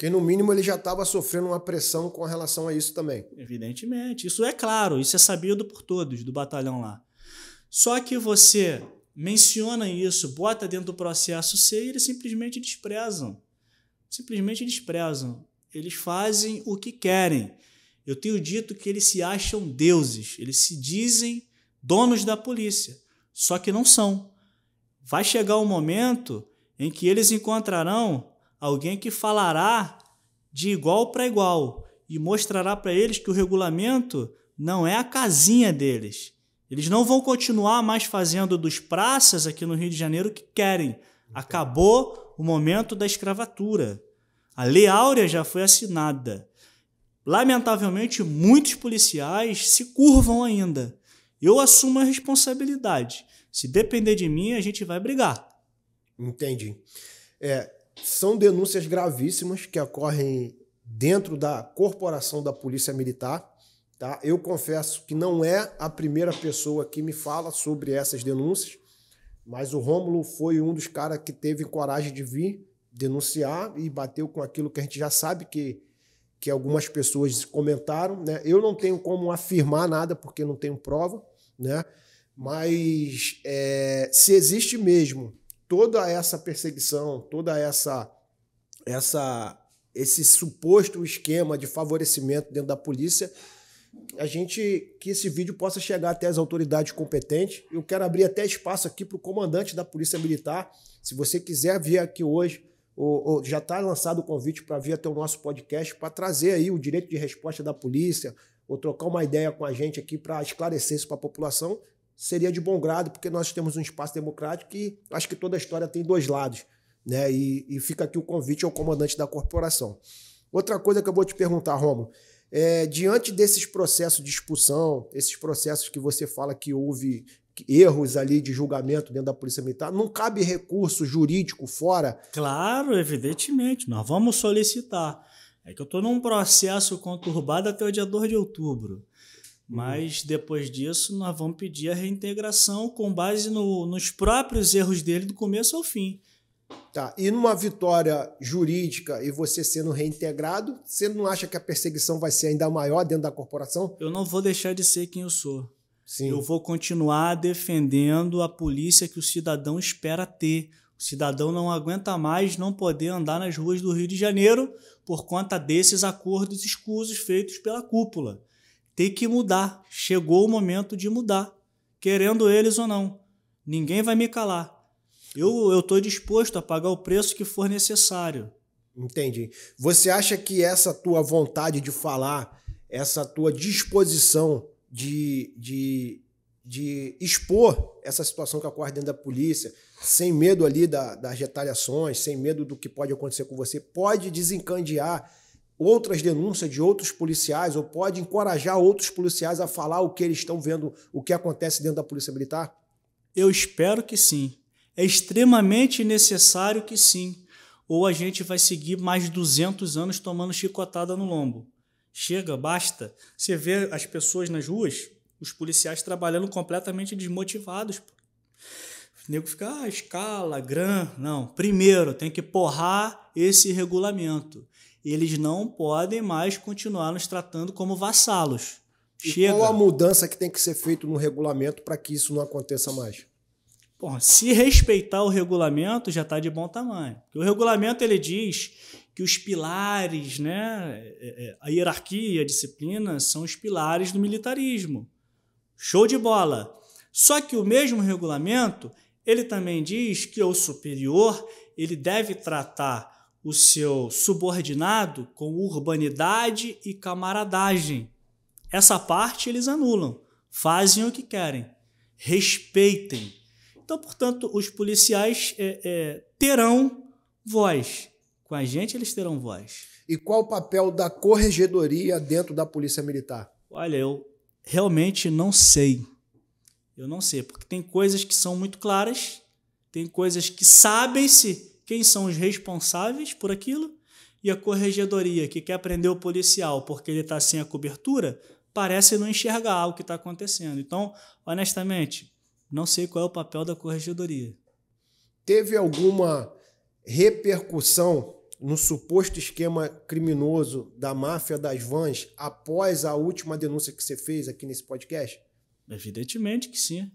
Porque no mínimo ele já estava sofrendo uma pressão com relação a isso também. Evidentemente, isso é claro, isso é sabido por todos do batalhão lá. Só que você menciona isso, bota dentro do processo C e eles simplesmente desprezam. Simplesmente desprezam. Eles fazem o que querem. Eu tenho dito que eles se acham deuses, eles se dizem donos da polícia, só que não são. Vai chegar um momento em que eles encontrarão alguém que falará de igual para igual e mostrará para eles que o regulamento não é a casinha deles. Eles não vão continuar mais fazendo dos praças aqui no Rio de Janeiro o que querem. Acabou o momento da escravatura. A Lei Áurea já foi assinada. Lamentavelmente, muitos policiais se curvam ainda. Eu assumo a responsabilidade. Se depender de mim, a gente vai brigar. Entendi. É, são denúncias gravíssimas que ocorrem dentro da corporação da Polícia Militar. Tá? Eu confesso que não é a primeira pessoa que me fala sobre essas denúncias, mas o Rômulo foi um dos caras que teve coragem de vir denunciar e bateu com aquilo que a gente já sabe que, que algumas pessoas comentaram. Né? Eu não tenho como afirmar nada porque não tenho prova, né? mas é, se existe mesmo toda essa perseguição, toda essa essa esse suposto esquema de favorecimento dentro da polícia, a gente que esse vídeo possa chegar até as autoridades competentes. Eu quero abrir até espaço aqui para o comandante da Polícia Militar. Se você quiser vir aqui hoje, ou, ou já está lançado o convite para vir até o nosso podcast para trazer aí o direito de resposta da polícia, ou trocar uma ideia com a gente aqui para esclarecer isso para a população seria de bom grado, porque nós temos um espaço democrático e acho que toda a história tem dois lados. Né? E, e fica aqui o convite ao comandante da corporação. Outra coisa que eu vou te perguntar, Romo, é, diante desses processos de expulsão, esses processos que você fala que houve erros ali de julgamento dentro da Polícia Militar, não cabe recurso jurídico fora? Claro, evidentemente. Nós vamos solicitar. É que eu estou num processo conturbado até o dia 2 de outubro. Uhum. Mas depois disso, nós vamos pedir a reintegração com base no, nos próprios erros dele do começo ao fim. Tá. E numa vitória jurídica e você sendo reintegrado, você não acha que a perseguição vai ser ainda maior dentro da corporação? Eu não vou deixar de ser quem eu sou. Sim. Eu vou continuar defendendo a polícia que o cidadão espera ter. O cidadão não aguenta mais não poder andar nas ruas do Rio de Janeiro por conta desses acordos escusos feitos pela cúpula. Tem que mudar. Chegou o momento de mudar, querendo eles ou não. Ninguém vai me calar. Eu estou disposto a pagar o preço que for necessário. Entendi. Você acha que essa tua vontade de falar, essa tua disposição de, de, de expor essa situação que ocorre dentro da polícia, sem medo ali da, das retaliações, sem medo do que pode acontecer com você, pode desencandear outras denúncias de outros policiais ou pode encorajar outros policiais a falar o que eles estão vendo, o que acontece dentro da Polícia Militar? Eu espero que sim. É extremamente necessário que sim. Ou a gente vai seguir mais 200 anos tomando chicotada no lombo. Chega, basta. Você vê as pessoas nas ruas, os policiais trabalhando completamente desmotivados. O nego fica, ah, escala, gran. Não. Primeiro, tem que porrar esse regulamento eles não podem mais continuar nos tratando como vassalos. E Chega. qual a mudança que tem que ser feita no regulamento para que isso não aconteça mais? Bom, se respeitar o regulamento já está de bom tamanho. O regulamento ele diz que os pilares, né, é, é, a hierarquia, a disciplina, são os pilares do militarismo. Show de bola. Só que o mesmo regulamento ele também diz que o superior ele deve tratar o seu subordinado com urbanidade e camaradagem. Essa parte eles anulam, fazem o que querem, respeitem. Então, portanto, os policiais é, é, terão voz. Com a gente, eles terão voz. E qual o papel da corregedoria dentro da Polícia Militar? Olha, eu realmente não sei. Eu não sei, porque tem coisas que são muito claras, tem coisas que sabem-se quem são os responsáveis por aquilo, e a corregedoria que quer prender o policial porque ele está sem a cobertura parece não enxergar o que está acontecendo. Então, honestamente, não sei qual é o papel da corregedoria. Teve alguma repercussão no suposto esquema criminoso da máfia das vans após a última denúncia que você fez aqui nesse podcast? Evidentemente que sim.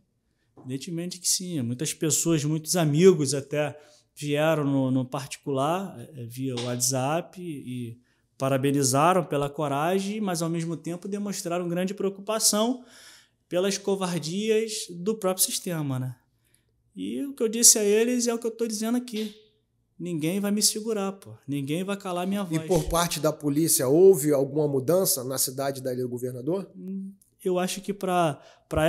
Evidentemente que sim. Muitas pessoas, muitos amigos até vieram no, no particular, é, é, via WhatsApp, e parabenizaram pela coragem, mas ao mesmo tempo demonstraram grande preocupação pelas covardias do próprio sistema, né? E o que eu disse a eles é o que eu estou dizendo aqui. Ninguém vai me segurar, pô. Ninguém vai calar minha voz. E por parte da polícia, houve alguma mudança na cidade da Ilha do Governador? Hum, eu acho que para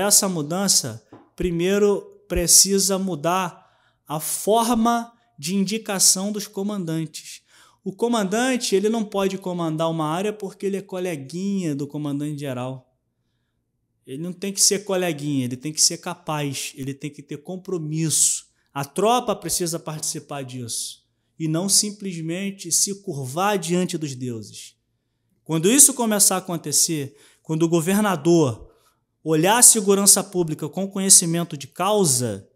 essa mudança, primeiro precisa mudar a forma de indicação dos comandantes. O comandante ele não pode comandar uma área porque ele é coleguinha do comandante geral. Ele não tem que ser coleguinha, ele tem que ser capaz, ele tem que ter compromisso. A tropa precisa participar disso e não simplesmente se curvar diante dos deuses. Quando isso começar a acontecer, quando o governador olhar a segurança pública com conhecimento de causa,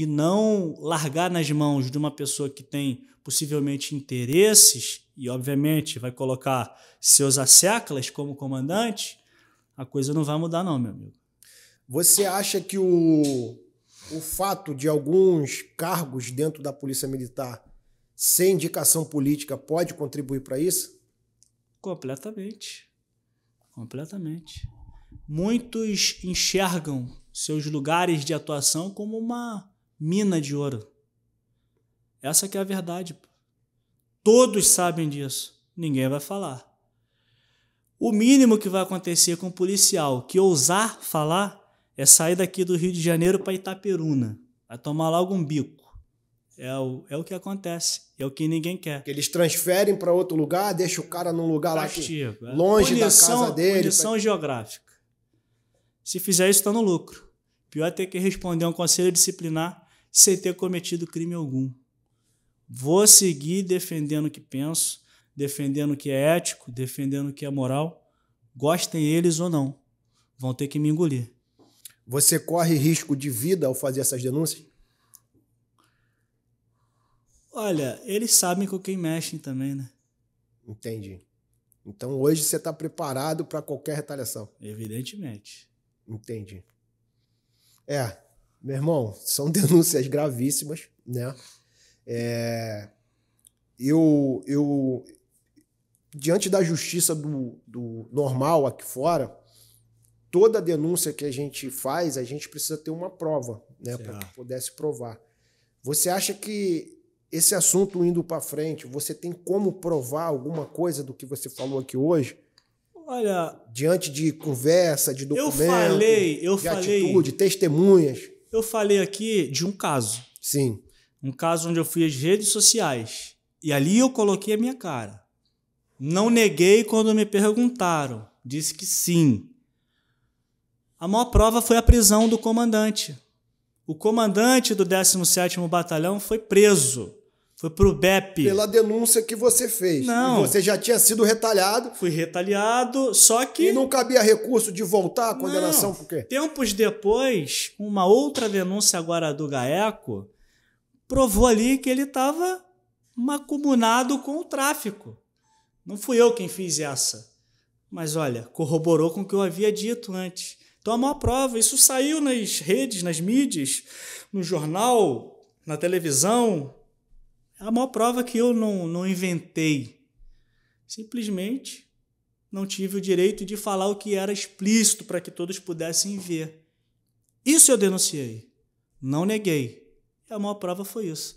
e não largar nas mãos de uma pessoa que tem possivelmente interesses e, obviamente, vai colocar seus asseclas como comandante, a coisa não vai mudar, não, meu amigo. Você acha que o, o fato de alguns cargos dentro da Polícia Militar sem indicação política pode contribuir para isso? Completamente. Completamente. Muitos enxergam seus lugares de atuação como uma mina de ouro. Essa que é a verdade. Todos sabem disso. Ninguém vai falar. O mínimo que vai acontecer com o um policial que ousar falar é sair daqui do Rio de Janeiro para Itaperuna. Vai tomar logo um bico. É o, é o que acontece. É o que ninguém quer. Eles transferem para outro lugar, deixa o cara num lugar Castigo, lá que, é. longe punição, da casa dele. Punição pra... geográfica. Se fizer isso, está no lucro. Pior é ter que responder a um conselho disciplinar sem ter cometido crime algum. Vou seguir defendendo o que penso, defendendo o que é ético, defendendo o que é moral, gostem eles ou não. Vão ter que me engolir. Você corre risco de vida ao fazer essas denúncias? Olha, eles sabem com quem mexem também, né? Entendi. Então hoje você está preparado para qualquer retaliação? Evidentemente. Entendi. É, meu irmão, são denúncias gravíssimas, né? É, eu, eu, diante da justiça do, do normal aqui fora, toda denúncia que a gente faz, a gente precisa ter uma prova, né, para que pudesse provar. Você acha que esse assunto indo para frente, você tem como provar alguma coisa do que você falou aqui hoje? Olha, diante de conversa, de documento, eu falei, eu de falei, atitude, testemunhas eu falei aqui de um caso. Sim. Um caso onde eu fui às redes sociais. E ali eu coloquei a minha cara. Não neguei quando me perguntaram. Disse que sim. A maior prova foi a prisão do comandante. O comandante do 17º Batalhão foi preso foi pro BEP. Pela denúncia que você fez. Não. E você já tinha sido retalhado. Fui retaliado, só que. E não cabia recurso de voltar à condenação, por quê? Tempos depois, uma outra denúncia agora do Gaeco provou ali que ele estava macumunado com o tráfico. Não fui eu quem fiz essa. Mas olha, corroborou com o que eu havia dito antes. Então a maior prova, isso saiu nas redes, nas mídias, no jornal, na televisão, é a maior prova que eu não, não inventei. Simplesmente não tive o direito de falar o que era explícito para que todos pudessem ver. Isso eu denunciei, não neguei. E a maior prova foi isso.